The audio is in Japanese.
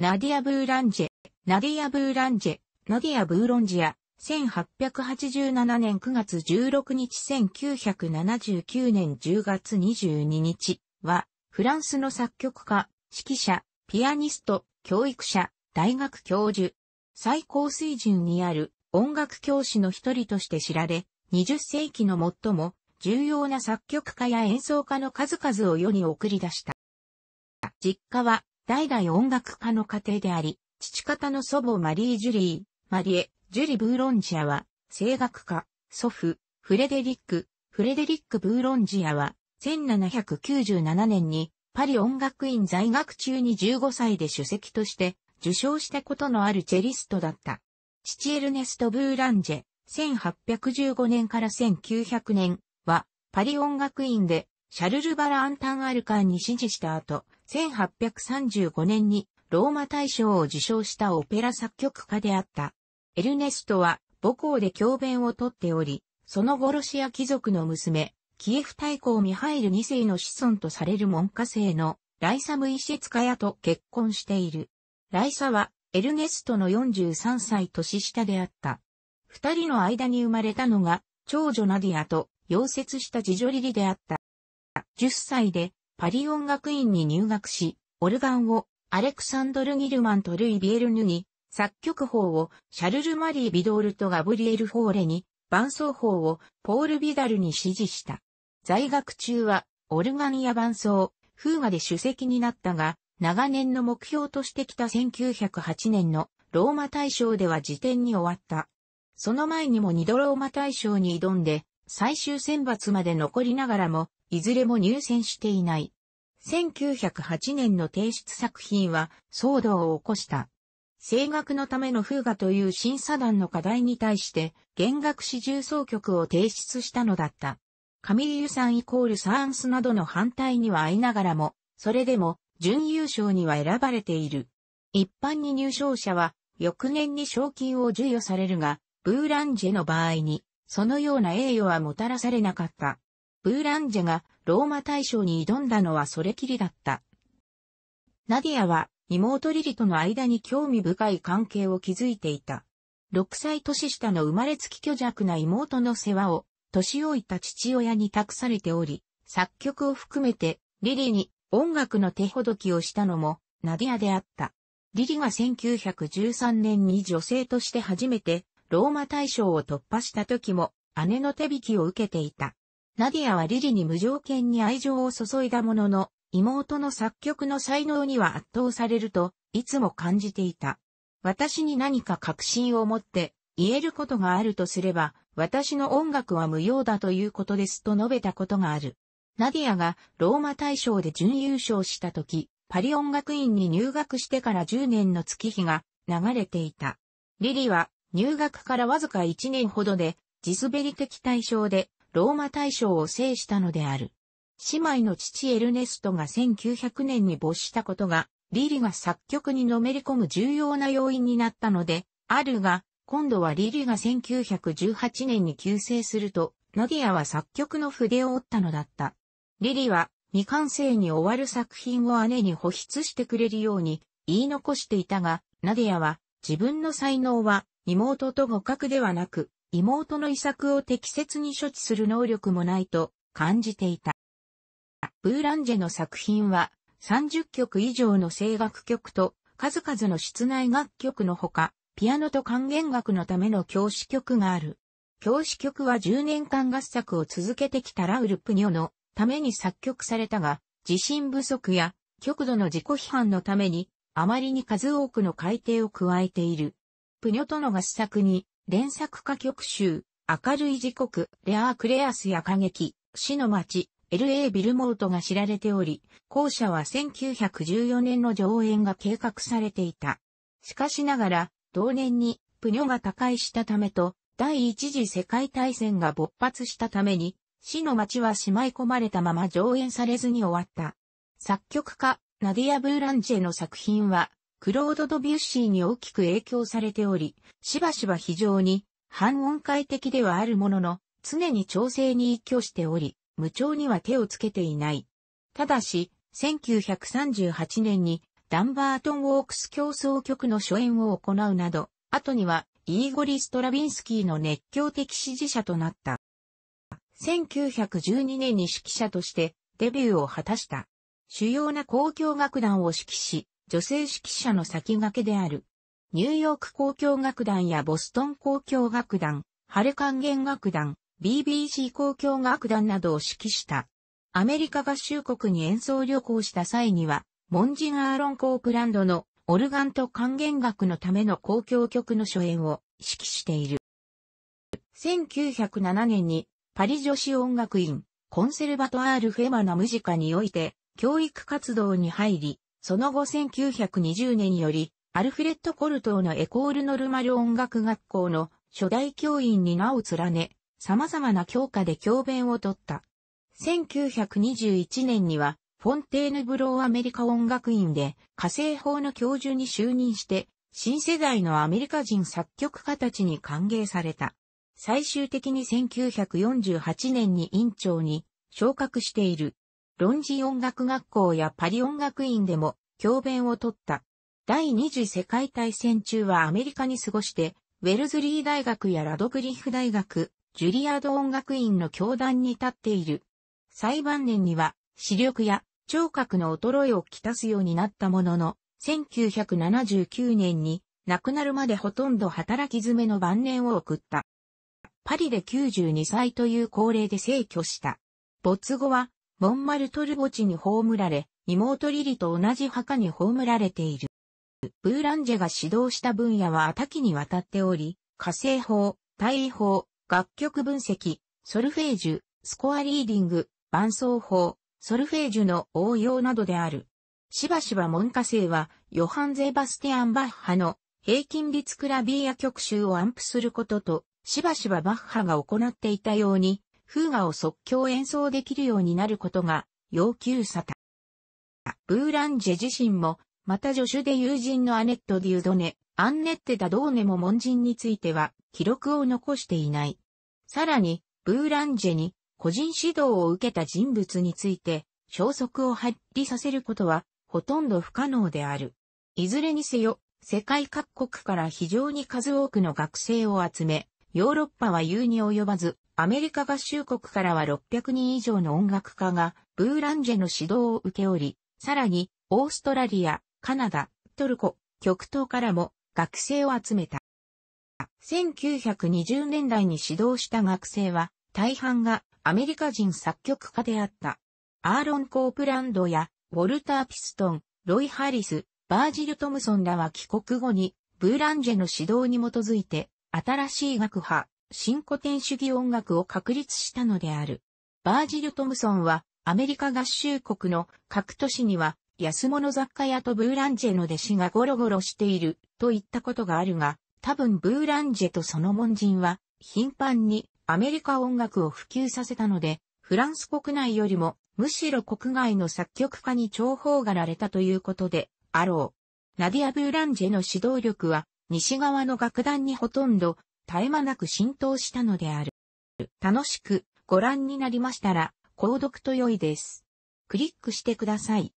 ナディア・ブーランジェ、ナディア・ブーランジェ、ナディア・ブーロンジア、1887年9月16日1979年10月22日は、フランスの作曲家、指揮者、ピアニスト、教育者、大学教授、最高水準にある音楽教師の一人として知られ、20世紀の最も重要な作曲家や演奏家の数々を世に送り出した。実家は代々音楽家の家庭であり、父方の祖母マリー・ジュリー、マリエ、ジュリ・ブーロンジアは、声楽家、祖父、フレデリック、フレデリック・ブーロンジアは、1797年にパリ音楽院在学中に15歳で主席として受賞したことのあるチェリストだった。父エルネスト・ブーランジェ、1815年から1900年は、パリ音楽院でシャルル・バラ・アンタン・アルカンに指示した後、1835年にローマ大賞を受賞したオペラ作曲家であった。エルネストは母校で教鞭をとっており、その後ロシア貴族の娘、キエフ大公ミハイル2世の子孫とされる門下生のライサムイシェツカヤと結婚している。ライサはエルネストの43歳年下であった。二人の間に生まれたのが長女ナディアと溶接した次女リリであった。10歳でパリ音楽院に入学し、オルガンをアレクサンドル・ギルマンとルイ・ビエルヌに、作曲法をシャルル・マリー・ビドールとガブリエル・フォーレに、伴奏法をポール・ビダルに指示した。在学中は、オルガンや伴奏、風ガで主席になったが、長年の目標としてきた1908年のローマ大賞では辞典に終わった。その前にも二度ローマ大賞に挑んで、最終選抜まで残りながらも、いずれも入選していない。1908年の提出作品は騒動を起こした。声楽のための風画という審査団の課題に対して弦楽史重奏曲を提出したのだった。カミリユさんイコールサーンスなどの反対にはあいながらも、それでも準優勝には選ばれている。一般に入賞者は翌年に賞金を授与されるが、ブーランジェの場合に、そのような栄誉はもたらされなかった。ブーランジェがローマ大賞に挑んだのはそれきりだった。ナディアは妹リリとの間に興味深い関係を築いていた。6歳年下の生まれつき虚弱な妹の世話を年老いた父親に託されており、作曲を含めてリリに音楽の手ほどきをしたのもナディアであった。リリが1913年に女性として初めてローマ大賞を突破した時も姉の手引きを受けていた。ナディアはリリに無条件に愛情を注いだものの、妹の作曲の才能には圧倒されると、いつも感じていた。私に何か確信を持って言えることがあるとすれば、私の音楽は無用だということですと述べたことがある。ナディアがローマ大賞で準優勝した時、パリ音楽院に入学してから10年の月日が流れていた。リリは入学からわずか1年ほどで、地滑り的対象でローマ大賞を制したのである。姉妹の父エルネストが1900年に没したことが、リリが作曲にのめり込む重要な要因になったので、あるが、今度はリリが1918年に急成すると、ノディアは作曲の筆を折ったのだった。リリは未完成に終わる作品を姉に保筆してくれるように言い残していたが、ナディアは自分の才能は妹と互角ではなく妹の遺作を適切に処置する能力もないと感じていた。ブーランジェの作品は30曲以上の声楽曲と数々の室内楽曲のほか、ピアノと管弦楽のための教師曲がある。教師曲は10年間合作を続けてきたラウル・プニョのために作曲されたが、自信不足や極度の自己批判のために、あまりに数多くの改訂を加えている。プニョとの合作に連作歌曲集、明るい時刻、レアークレアスや歌劇、死の街、LA ビルモートが知られており、後者は1914年の上演が計画されていた。しかしながら、同年に、プニョが他界したためと、第一次世界大戦が勃発したために、死の街はしまい込まれたまま上演されずに終わった。作曲家、ナディア・ブーランジェの作品は、クロード・ドビュッシーに大きく影響されており、しばしば非常に半音階的ではあるものの、常に調整に一挙しており、無調には手をつけていない。ただし、1938年にダンバートン・ウォークス競争曲の初演を行うなど、後にはイーゴリ・ストラビンスキーの熱狂的支持者となった。1912年に指揮者としてデビューを果たした。主要な公共楽団を指揮し、女性指揮者の先駆けである。ニューヨーク交響楽団やボストン交響楽団、ハレ管弦楽団、BBC 交響楽団などを指揮した。アメリカ合衆国に演奏旅行した際には、モンジアーロン・コープランドのオルガンと管弦楽のための公共曲の初演を指揮している。1907年にパリ女子音楽院コンセルバトアール・フェマナムジカにおいて教育活動に入り、その後1920年より、アルフレッド・コルトーのエコール・ノルマル音楽学校の初代教員に名を連ね、様々な教科で教鞭をとった。1921年には、フォンテーヌブローアメリカ音楽院で火星法の教授に就任して、新世代のアメリカ人作曲家たちに歓迎された。最終的に1948年に院長に昇格している。ロンジ音楽学校やパリ音楽院でも教鞭を取った。第二次世界大戦中はアメリカに過ごして、ウェルズリー大学やラドクリフ大学、ジュリアード音楽院の教壇に立っている。最晩年には、視力や聴覚の衰えをきたすようになったものの、1979年に亡くなるまでほとんど働き詰めの晩年を送った。パリで92歳という高齢で逝去した。没後はモンマルトル墓地に葬られ、妹リリと同じ墓に葬られている。ブーランジェが指導した分野は多岐にわたっており、火星法、大位法、楽曲分析、ソルフェージュ、スコアリーディング、伴奏法、ソルフェージュの応用などである。しばしば門下生は、ヨハン・ゼバスティアン・バッハの平均律クラビーア曲集をアンプすることと、しばしばバッハが行っていたように、フーガを即興演奏できるようになることが要求された。ブーランジェ自身も、また助手で友人のアネット・デュードネ、アンネッテ・ダ・ドーネも門人については記録を残していない。さらに、ブーランジェに個人指導を受けた人物について消息を発揮させることはほとんど不可能である。いずれにせよ、世界各国から非常に数多くの学生を集め、ヨーロッパは言うに及ばず、アメリカ合衆国からは600人以上の音楽家が、ブーランジェの指導を受けおり、さらに、オーストラリア、カナダ、トルコ、極東からも学生を集めた。1920年代に指導した学生は、大半がアメリカ人作曲家であった。アーロン・コープランドや、ウォルター・ピストン、ロイ・ハリス、バージル・トムソンらは帰国後に、ブーランジェの指導に基づいて、新しい学派、新古典主義音楽を確立したのである。バージル・トムソンは、アメリカ合衆国の各都市には、安物雑貨屋とブーランジェの弟子がゴロゴロしている、と言ったことがあるが、多分ブーランジェとその門人は、頻繁にアメリカ音楽を普及させたので、フランス国内よりも、むしろ国外の作曲家に重宝がられたということで、あろう。ナディア・ブーランジェの指導力は、西側の楽団にほとんど絶え間なく浸透したのである。楽しくご覧になりましたら、購読と良いです。クリックしてください。